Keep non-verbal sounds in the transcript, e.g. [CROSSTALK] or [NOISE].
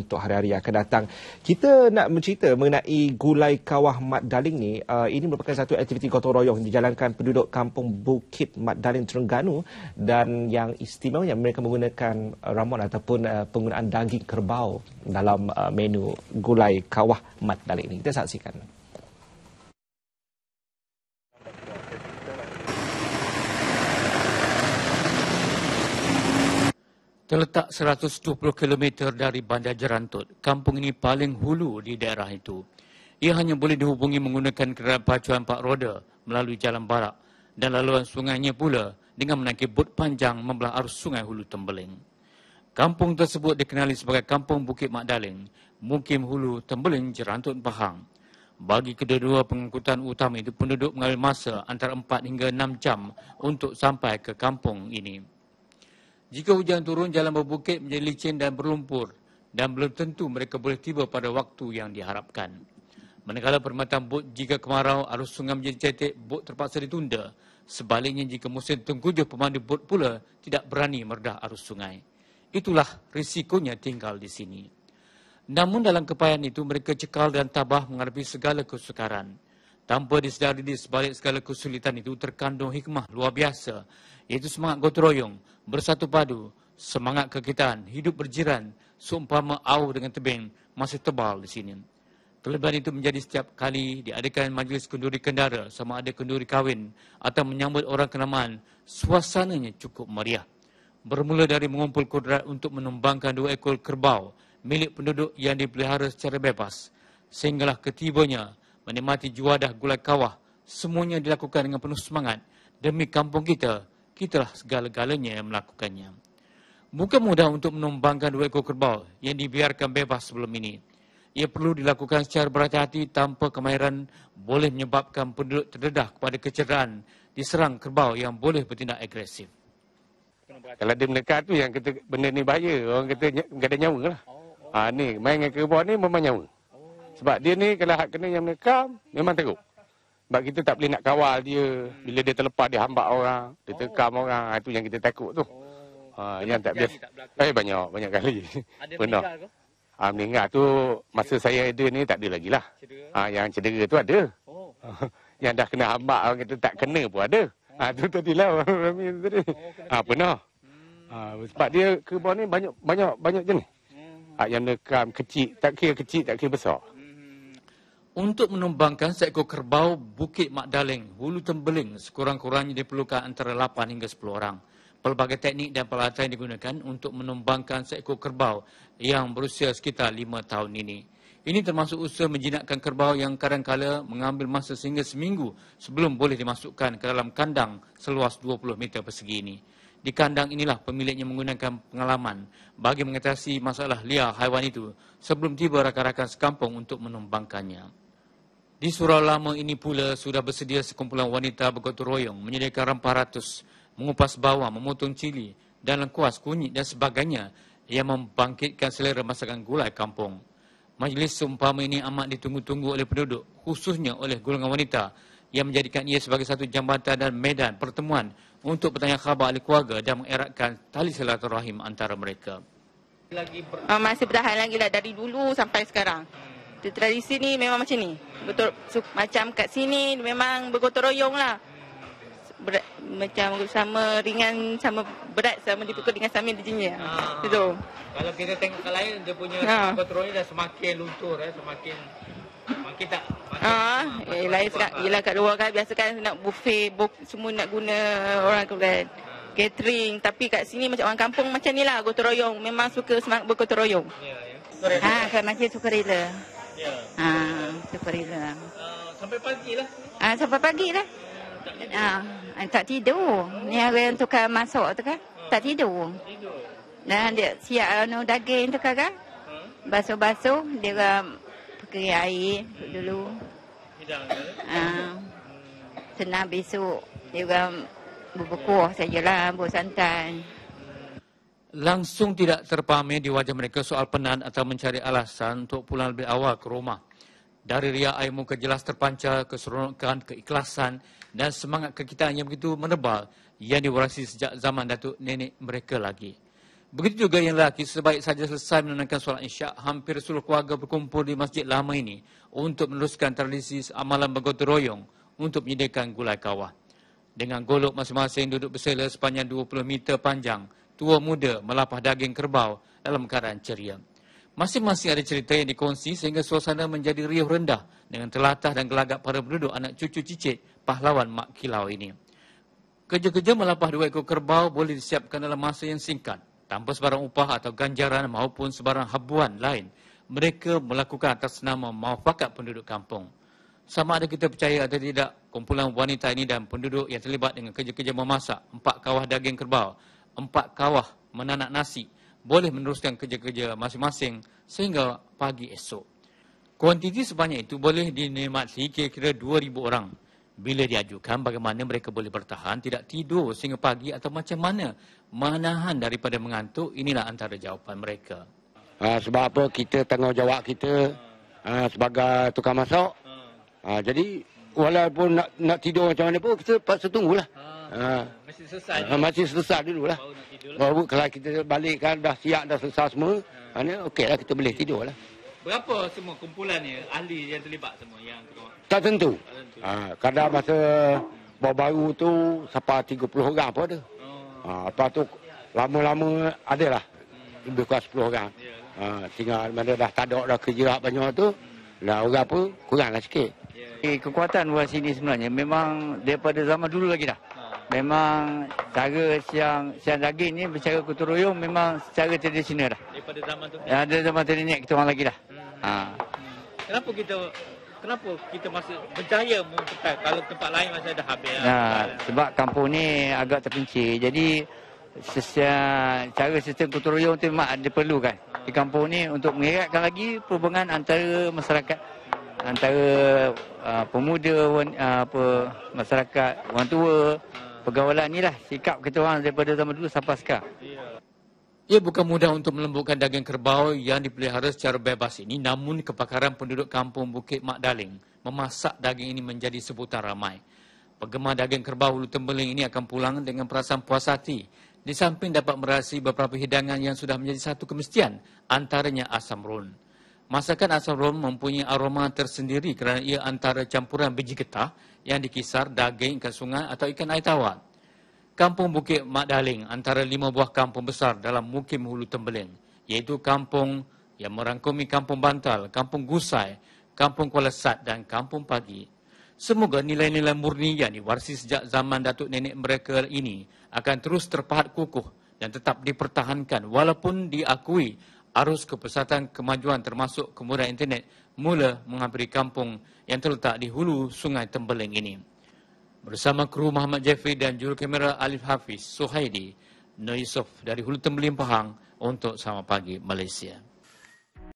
untuk hari-hari yang akan datang. Kita nak mencerita mengenai Gulai Kawah Mat Daling ni. Uh, ini merupakan satu aktiviti gotong royong dijalankan penduduk kampung Bukit Mat Daling Terengganu dan yang istimewanya mereka menggunakan uh, ramuan ataupun uh, penggunaan daging kerbau dalam uh, menu Gulai Kawah Mat Daling ini. Kita saksikan. Terletak 120 km dari Bandar Jerantut, kampung ini paling hulu di daerah itu. Ia hanya boleh dihubungi menggunakan kereta pacuan empat roda melalui jalan barak dan laluan sungainya pula dengan menaiki bot panjang membelah arus sungai hulu tembeling. Kampung tersebut dikenali sebagai Kampung Bukit Makdaling, Mukim Hulu Tembeling Jerantut Pahang. Bagi kedua-dua pengangkutan utama itu, penduduk mengambil masa antara 4 hingga 6 jam untuk sampai ke kampung ini. Jika hujan turun, jalan berbukit menjadi licin dan berlumpur dan belum tentu mereka boleh tiba pada waktu yang diharapkan. Manakala permatan bot jika kemarau arus sungai menjadi cetek, bot terpaksa ditunda. Sebaliknya jika musim tengkujuh pemandu bot pula tidak berani merdah arus sungai. Itulah risikonya tinggal di sini. Namun dalam kepayahan itu mereka cekal dan tabah menghadapi segala kesukaran. Tanpa disedari di sebalik segala kesulitan itu terkandung hikmah luar biasa, iaitu semangat gotong bersatu padu, semangat kekitaan, hidup berjiran, seumpama au dengan tebing masih tebal di sini. Kelebihan itu menjadi setiap kali diadakan majlis kenduri kendara sama ada kenduri kahwin atau menyambut orang kenamaan, suasananya cukup meriah. Bermula dari mengumpul kudrat untuk menumbangkan dua ekor kerbau milik penduduk yang dipelihara secara bebas, sehinggalah ketibanya menikmati juadah gulai kawah, semuanya dilakukan dengan penuh semangat. Demi kampung kita, kitalah segala-galanya yang melakukannya. Bukan mudah untuk menumbangkan dua ekor kerbau yang dibiarkan bebas sebelum ini. Ia perlu dilakukan secara berhati-hati tanpa kemahiran boleh menyebabkan penduduk terdedah kepada kecederaan diserang kerbau yang boleh bertindak agresif. Kalau dia mendekat tu yang kata benda ni bahaya, orang kata tak ada nyawa lah. Oh, oh. Ha, ni, main dengan kerbau ni memang nyawa. Sebab dia ni kalau hak kena yang mereka memang teruk. Sebab kita tak boleh nak kawal dia. Hmm. Bila dia terlepas dia hambat orang, dia tekam oh. orang. Ha, itu yang kita takut tu. Oh. Ha, yang tak biasa. Eh banyak, banyak kali. Ada [LAUGHS] Pernah. Ha, meninggal tu masa saya ada ni tak ada lagi lah. Ha, yang cedera tu ada. Oh. [LAUGHS] yang dah kena hambat orang kita tak kena pun ada. Ha, tu oh. tadi lah [LAUGHS] Rami tu oh, Ha, pernah. Hmm. Ha, sebab dia kerbau ni banyak banyak banyak jenis. Hmm. Ha, yang nekam kecil, tak kira kecil, tak kira besar untuk menumbangkan seekor kerbau Bukit Makdaling, Hulu Tembeling, sekurang-kurangnya diperlukan antara 8 hingga 10 orang. Pelbagai teknik dan peralatan yang digunakan untuk menumbangkan seekor kerbau yang berusia sekitar 5 tahun ini. Ini termasuk usaha menjinakkan kerbau yang kadangkala mengambil masa sehingga seminggu sebelum boleh dimasukkan ke dalam kandang seluas 20 meter persegi ini di kandang inilah pemiliknya menggunakan pengalaman bagi mengatasi masalah liar haiwan itu sebelum tiba rakan-rakan sekampung untuk menumbangkannya. Di surau lama ini pula sudah bersedia sekumpulan wanita bergotu royong menyediakan rempah ratus, mengupas bawang, memotong cili dan lengkuas, kunyit dan sebagainya yang membangkitkan selera masakan gulai kampung. Majlis sumpah ini amat ditunggu-tunggu oleh penduduk, khususnya oleh golongan wanita yang menjadikan ia sebagai satu jambatan dan medan pertemuan untuk bertanya khabar oleh keluarga dan mengeratkan tali silaturahim antara mereka. Uh, masih bertahan lagi lah dari dulu sampai sekarang. Di tradisi ni memang macam ni. Betul, so, macam kat sini memang bergotong royong lah. Berat, macam sama ringan sama berat sama dipukul dengan sama dijinya. Ah. Ha. Itu. Kalau kita tengok kat lain dia punya ha. Ah. kontrolnya dah semakin luntur eh, semakin ah, ha, eh, ialah sekat ialah kat luar kan biasa kan nak buffet bu, semua nak guna orang kan. Catering tapi kat sini macam orang kampung macam ni lah gotong royong memang suka semangat bergotong royong. Ya ya. Yeah. Ha, kerana dia suka rela. Ya. Ha, suka rela. Uh, ah, sampai pagi lah. Ah, ha, sampai pagi lah. Ha, tak, ah, tak tidur. Ni hari yang tukar masuk tu kan. Ha. Tak tidur. Tidur. Dan dia siap anu daging tu kan. Ha. Basuh-basuh dia hmm kerik air hmm. dulu. Hidang ke? Uh, senang besok. Dia juga berbekuah sajalah, buat santan. Langsung tidak terpamer di wajah mereka soal penan atau mencari alasan untuk pulang lebih awal ke rumah. Dari ria air muka jelas terpancar keseronokan, keikhlasan dan semangat kekitaannya begitu menebal yang diwarasi sejak zaman Datuk Nenek mereka lagi. Begitu juga yang lelaki sebaik saja selesai menunaikan solat isyak, hampir seluruh keluarga berkumpul di masjid lama ini untuk meneruskan tradisi amalan bergotu royong untuk menyediakan gulai kawah. Dengan golok masing-masing duduk bersila sepanjang 20 meter panjang, tua muda melapah daging kerbau dalam keadaan ceria. Masing-masing ada cerita yang dikongsi sehingga suasana menjadi riuh rendah dengan telatah dan gelagat para penduduk anak cucu cicit pahlawan Mak Kilau ini. Kerja-kerja melapah dua ekor kerbau boleh disiapkan dalam masa yang singkat tanpa sebarang upah atau ganjaran maupun sebarang habuan lain mereka melakukan atas nama mafakat penduduk kampung sama ada kita percaya atau tidak kumpulan wanita ini dan penduduk yang terlibat dengan kerja-kerja memasak empat kawah daging kerbau empat kawah menanak nasi boleh meneruskan kerja-kerja masing-masing sehingga pagi esok kuantiti sebanyak itu boleh dinikmati kira-kira 2000 orang bila diajukan bagaimana mereka boleh bertahan tidak tidur sehingga pagi atau macam mana manahan daripada mengantuk inilah antara jawapan mereka. Uh, sebab apa kita tanggungjawab kita uh, sebagai tukang masak. Uh, jadi walaupun nak, nak tidur macam mana pun kita paksa tunggulah. Uh, masih selesai. masih selesai dulu lah. kalau kita balik kan dah siap dah selesai semua. Uh. Okeylah kita boleh tidur lah. Berapa semua kumpulan ni ahli yang terlibat semua yang tak tentu. Tak tentu. ha, kadang masa bau baru tu sampai 30 orang apa ada. Oh. ha, lepas tu lama-lama adalah hmm. lebih kurang 10 orang. Ya. ha, tinggal mana dah tak ada dah kerja banyak tu. Hmm. Lah orang apa kuranglah sikit. Okay, ya, ya. eh, kekuatan buat sini sebenarnya memang daripada zaman dulu lagi dah. Ha. Memang cara siang siang daging ni bercara kutu royong memang secara tradisional dah. Daripada zaman tu. Ya, ada zaman tu nenek kita orang lagi dah. Ha. Kenapa kita kenapa kita masih berjaya mempertahan kalau tempat lain masih ada habis? Ha. sebab kampung ni agak terpencil. Jadi sesia, cara sistem gotong royong tu memang perlu kan? di kampung ni untuk mengeratkan lagi perhubungan antara masyarakat antara uh, pemuda uh, apa masyarakat orang tua pergaulan inilah sikap kita orang daripada zaman dulu sampai sekarang. Ya. Ia bukan mudah untuk melembutkan daging kerbau yang dipelihara secara bebas ini namun kepakaran penduduk kampung Bukit Mak Daling memasak daging ini menjadi sebutan ramai. Penggemar daging kerbau Hulu Tembeling ini akan pulang dengan perasaan puas hati di samping dapat merasai beberapa hidangan yang sudah menjadi satu kemestian antaranya asam run. Masakan asam run mempunyai aroma tersendiri kerana ia antara campuran biji getah yang dikisar daging ikan sungai atau ikan air tawar. Kampung Bukit Mak Daling antara lima buah kampung besar dalam Mukim Hulu Tembeling iaitu kampung yang merangkumi Kampung Bantal, Kampung Gusai, Kampung Kuala Sat dan Kampung Pagi. Semoga nilai-nilai murni yang diwarisi sejak zaman datuk nenek mereka ini akan terus terpahat kukuh dan tetap dipertahankan walaupun diakui arus kepesatan kemajuan termasuk kemudahan internet mula menghampiri kampung yang terletak di hulu Sungai Tembeling ini bersama kru Muhammad Jeffrey dan juru kamera Alif Hafiz Suhaidi Noisof dari Hulu Tembeling, Pahang untuk Sama Pagi Malaysia.